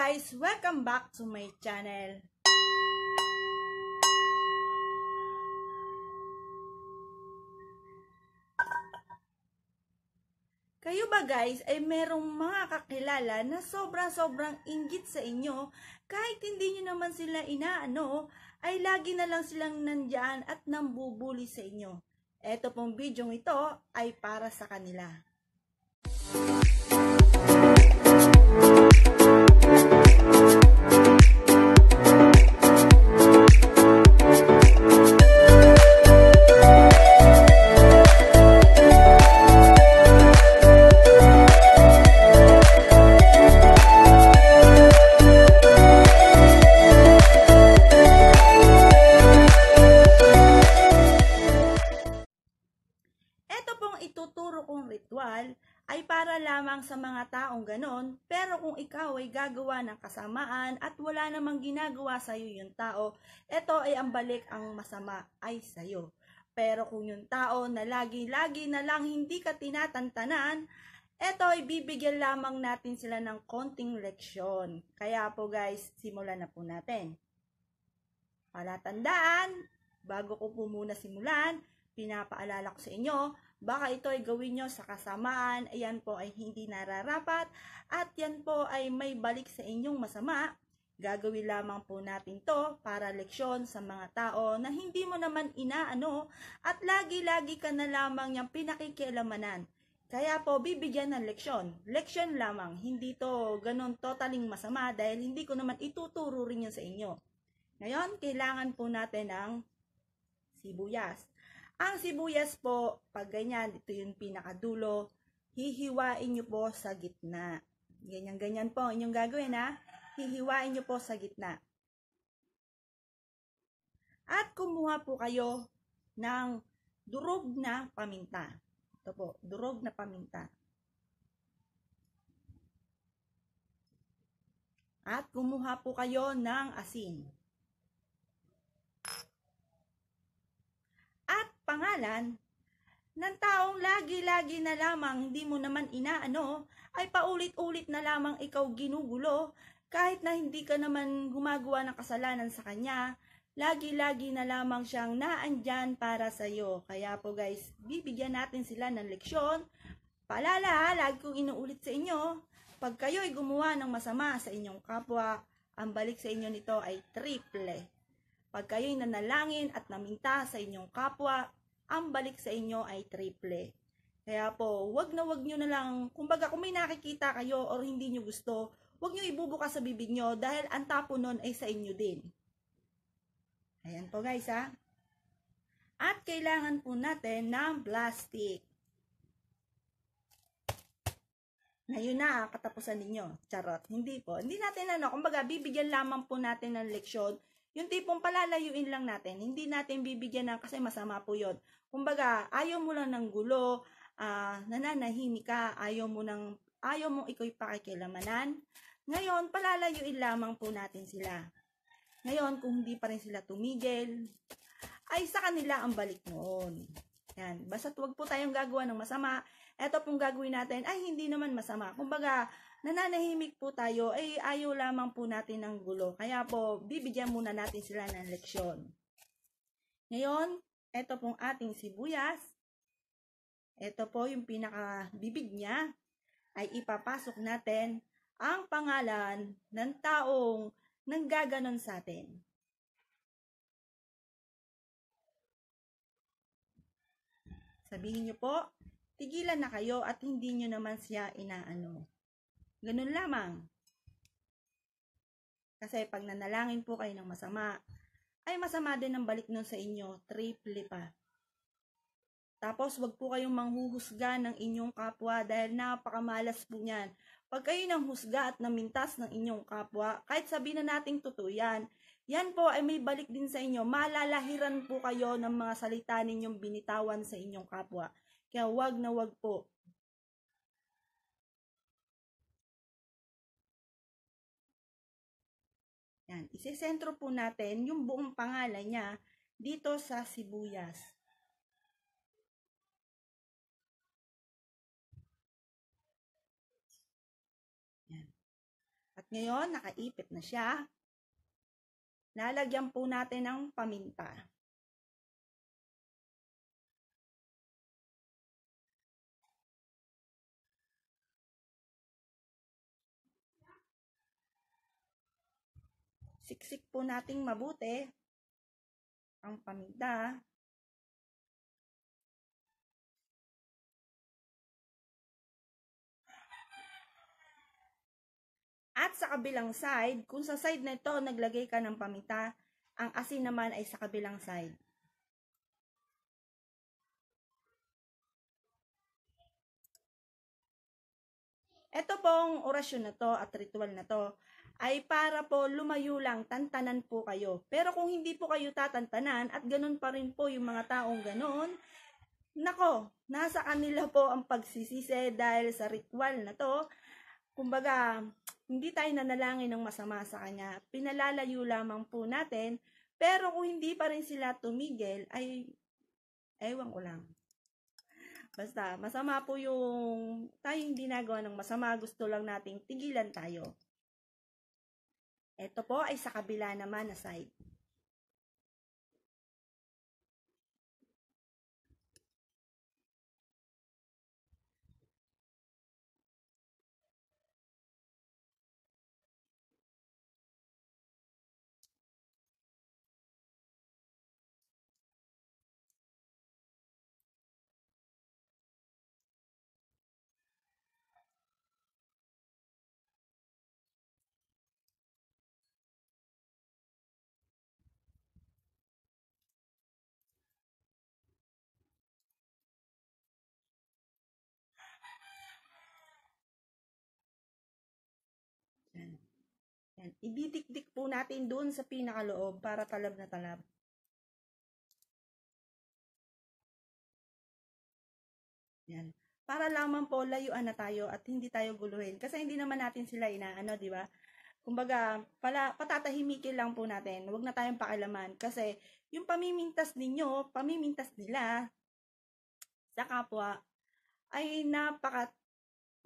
guys! Welcome back to my channel. Kayo ba guys ay merong mga kakilala na sobra-sobrang inggit sa inyo kahit hindi nyo naman sila inaano ay lagi na lang silang nandyan at nambubuli sa inyo. Ito pong video ito ay para sa kanila. Music Pero kung ikaw ay gagawa ng kasamaan at wala namang ginagawa sa iyo yung tao, ito ay ang balik ang masama ay sa iyo. Pero kung yung tao na lagi-lagi na lang hindi ka tinatantanan, ito ay bibigyan lamang natin sila ng konting leksyon. Kaya po guys, simulan na po natin. Palatandaan, bago ko po muna simulan, pinapaalala ko sa inyo, Baka ito ay gawin nyo sa kasamaan, ayan po ay hindi nararapat, at yan po ay may balik sa inyong masama. Gagawin lamang po natin to para leksyon sa mga tao na hindi mo naman inaano at lagi-lagi ka na lamang niyang pinakikialamanan. Kaya po, bibigyan ng leksyon. Leksyon lamang. Hindi to ganun totaling masama dahil hindi ko naman ituturo rin yun sa inyo. Ngayon, kailangan po natin ng sibuyas. Ang sibuyas po, pag ganyan, ito yung pinakadulo, hihiwain nyo po sa gitna. Ganyan-ganyan po inyong gagawin ha. Hihiwain nyo po sa gitna. At kumuha po kayo ng durog na paminta. Ito po, durog na paminta. At kumuha po kayo ng asin. pangalan ng taong lagi-lagi na lamang hindi mo naman inaano ay paulit-ulit na lamang ikaw ginugulo kahit na hindi ka naman gumagawa ng kasalanan sa kanya, lagi-lagi na lamang siyang naandyan para sa iyo. Kaya po guys, bibigyan natin sila ng leksyon. Palala, lagi kong inuulit sa inyo, pag kayo ay gumawa ng masama sa inyong kapwa, ang balik sa inyo nito ay triple. Pag kayo'y nanalangin at naminta sa inyong kapwa, ang balik sa inyo ay triple. Kaya po, wag na wag nyo na lang, kumbaga kung may nakikita kayo or hindi nyo gusto, wag nyo ibubuka sa bibig nyo dahil ang tapo nun ay sa inyo din. Ayan po guys ha. At kailangan po natin ng plastic. Ngayon na ah, katapusan ninyo. Charot. Hindi po. Hindi natin ano, kumbaga bibigyan lamang po natin ng leksyon yung tipong palalayuin lang natin, hindi natin bibigyan ng kasi masama po yun. Kumbaga, ayaw mo lang ng gulo, uh, nananahimik ka, ayaw mo nang ayaw mo iko'y pakikilamanan. Ngayon, palalayuin lamang po natin sila. Ngayon, kung hindi pa rin sila tumigil, ay sa kanila ang balik noon. Yan. Basta't huwag po tayong gagawa ng masama. Ito pong gagawin natin ay hindi naman masama. Kumbaga, nananahimik po tayo ay ayaw lamang po natin ng gulo. Kaya po, bibigyan muna natin sila ng leksyon. Ngayon, ito pong ating sibuyas. Ito po yung pinakabibig niya ay ipapasok natin ang pangalan ng taong nanggaganon sa atin. Sabihin nyo po, tigilan na kayo at hindi nyo naman siya inaano. Ganun lamang. Kasi pag nanalangin po kayo ng masama, ay masama din ang balik nun sa inyo, triple pa. Tapos, wag po kayong manghuhusga ng inyong kapwa dahil napakamalas po niyan. Pag kayo nang husga at namintas ng inyong kapwa, kahit sabihin na nating totoo yan, yan po ay may balik din sa inyo. Malalahiran po kayo ng mga salita ninyong binitawan sa inyong kapwa. Kaya wag na wag po. Yan. Isesentro po natin yung buong pangalan niya dito sa sibuyas. Yan. At ngayon, nakaipit na siya. Lalagyan po natin ng paminta. Siksik po nating mabuti ang paminta. At sa kabilang side, kung sa side na ito naglagay ka ng pamita, ang asin naman ay sa kabilang side. Ito pong orasyon na to at ritual na to ay para po lumayo lang, tantanan po kayo. Pero kung hindi po kayo tatantanan at ganun pa rin po yung mga taong ganun, nako, nasa kanila po ang pagsisisi dahil sa ritual na to. Kumbaga, hindi tayo nanalangin ng masama sa Kanya. Pinalalayo lamang po natin. Pero kung hindi pa rin sila tumigil, ay, ewan ko lang. Basta, masama po yung tayong ginagawa ng masama. Gusto lang nating tigilan tayo. Ito po ay sa kabila naman na side. Yan. Yan. Ididikdik po natin doon sa pinakaloob para talab na talab. Yan. Para lamang po layuan na tayo at hindi tayo guluhin. Kasi hindi naman natin sila inaano, di ba? Kumbaga, pala, patatahimikin lang po natin. Huwag na tayong pakilaman. Kasi yung pamimintas ninyo, pamimintas nila sa kapwa ay napaka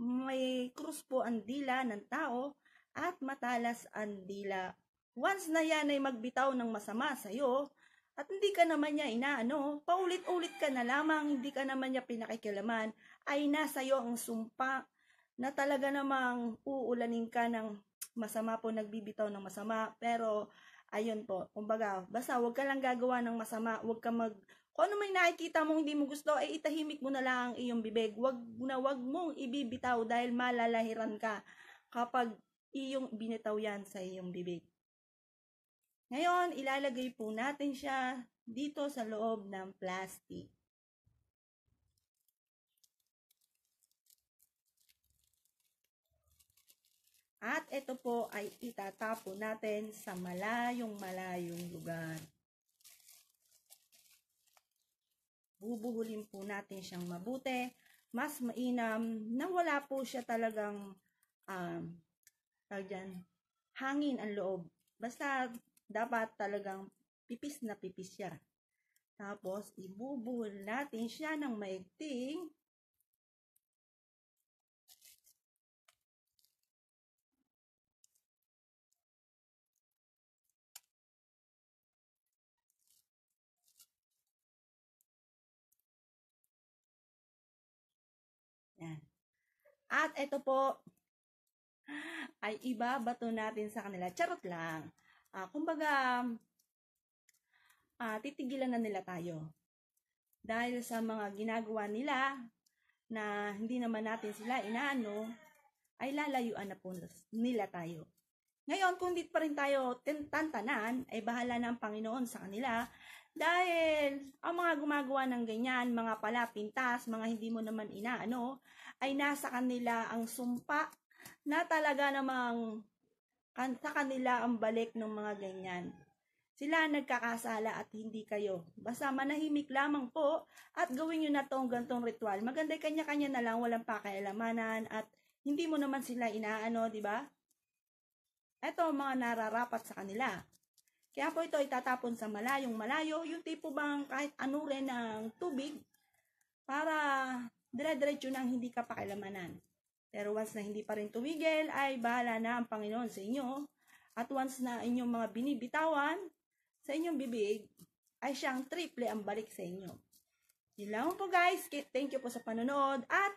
may krus po ang dila ng tao at matalas ang dila. Once na yan ay magbitaw ng masama sa iyo, at hindi ka naman niya inaano, paulit-ulit ka na lamang, hindi ka naman niya pinakikilaman, ay nasa iyo ang sumpa na talaga namang uulanin ka ng masama po, nagbibitaw ng masama. Pero, ayun po, kumbaga, basta huwag ka lang gagawa ng masama, huwag ka mag, kung ano may nakikita mong hindi mo gusto, ay eh, itahimik mo na lang ang iyong bibig. Huwag na huwag mong ibibitaw dahil malalahiran ka kapag iyong binitaw yan sa iyong bibig. Ngayon, ilalagay po natin siya dito sa loob ng plastic. At ito po ay itatapo natin sa malayong malayong lugar. Bubuhulin po natin siyang mabuti. Mas mainam na wala po siya talagang um, tawag dyan, hangin ang loob. Basta, dapat talagang pipis na pipis siya. Tapos, ibubuhol natin siya ng maigting Yan. At ito po, ay ibabato natin sa kanila. Charot lang. Uh, kumbaga, uh, titigilan na nila tayo. Dahil sa mga ginagawa nila na hindi naman natin sila inaano, ay lalayuan na po nila tayo. Ngayon, kung di pa rin tayo tantanan, ay bahala na ang Panginoon sa kanila dahil ang mga gumagawa ng ganyan, mga palapintas, mga hindi mo naman inaano, ay nasa kanila ang sumpa na talaga namang kan, sa kanila ang balik ng mga ganyan. Sila ang nagkakasala at hindi kayo. Basta manahimik lamang po at gawin nyo na tong gantong ritual. Maganda kanya-kanya na lang, walang pakialamanan at hindi mo naman sila inaano, di ba? Ito ang mga nararapat sa kanila. Kaya po ito itatapon sa malayong malayo, yung tipo bang kahit ano rin ng tubig para dire-diretso nang hindi ka pakilamanan. Pero once na hindi pa rin tumigil, ay bahala na ang Panginoon sa inyo. At once na inyong mga binibitawan sa inyong bibig, ay siyang triple ang balik sa inyo. Yun lang po guys. Thank you po sa panonood. At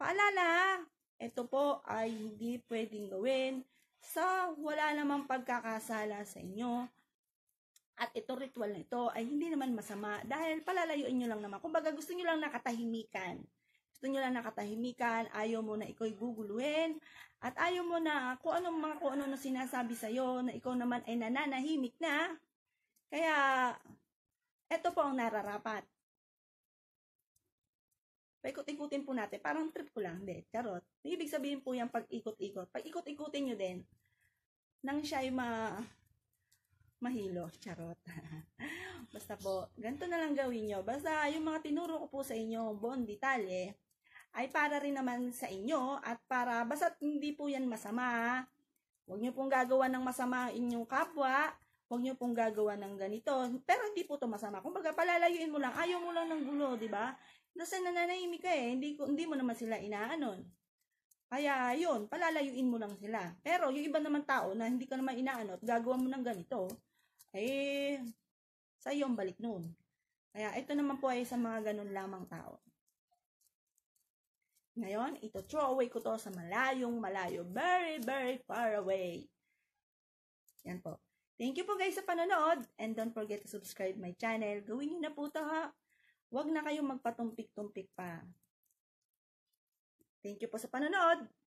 paalala, ito po ay hindi pwedeng gawin sa wala namang pagkakasala sa inyo. At ito ritual na ito ay hindi naman masama dahil palalayuin nyo lang naman. Kung baga gusto nyo lang nakatahimikan. Gusto nyo lang nakatahimikan, ayaw mo na ikaw'y guguluhin, at ayaw mo na kung anong mga kung ano na sinasabi sa'yo na ikaw naman ay nananahimik na. Kaya, eto po ang nararapat. Paikot-ikutin po natin. Parang trip ko lang, hindi. Charot. Ibig sabihin po yan pag-ikot-ikot. Pag-ikot-ikutin nyo din, nang siya ay ma mahilo, charot. Basta po, ganito na lang gawin nyo. Basta yung mga tinuro ko po sa inyo, bon detalye, ay para rin naman sa inyo at para basta't hindi po yan masama. Huwag niyo pong gagawa ng masama ang inyong kapwa. Huwag niyo pong gagawa ng ganito. Pero hindi po to masama. Kung baga, palalayuin mo lang. Ayaw mo lang ng gulo, di ba? Kasi nananahimik ka eh. Hindi, hindi mo naman sila inaanon. Kaya, yun, palalayuin mo lang sila. Pero yung iba naman tao na hindi ka naman inaano at gagawa mo ng ganito, eh, sa iyo balik noon. Kaya, ito naman po ay sa mga ganun lamang tao. Ngayon, ito throw away ko to sa malayong malayo. Very, very far away. Yan po. Thank you po guys sa panonood. And don't forget to subscribe my channel. Gawin niyo na po to ha. Huwag na kayong magpatumpik-tumpik pa. Thank you po sa panonood.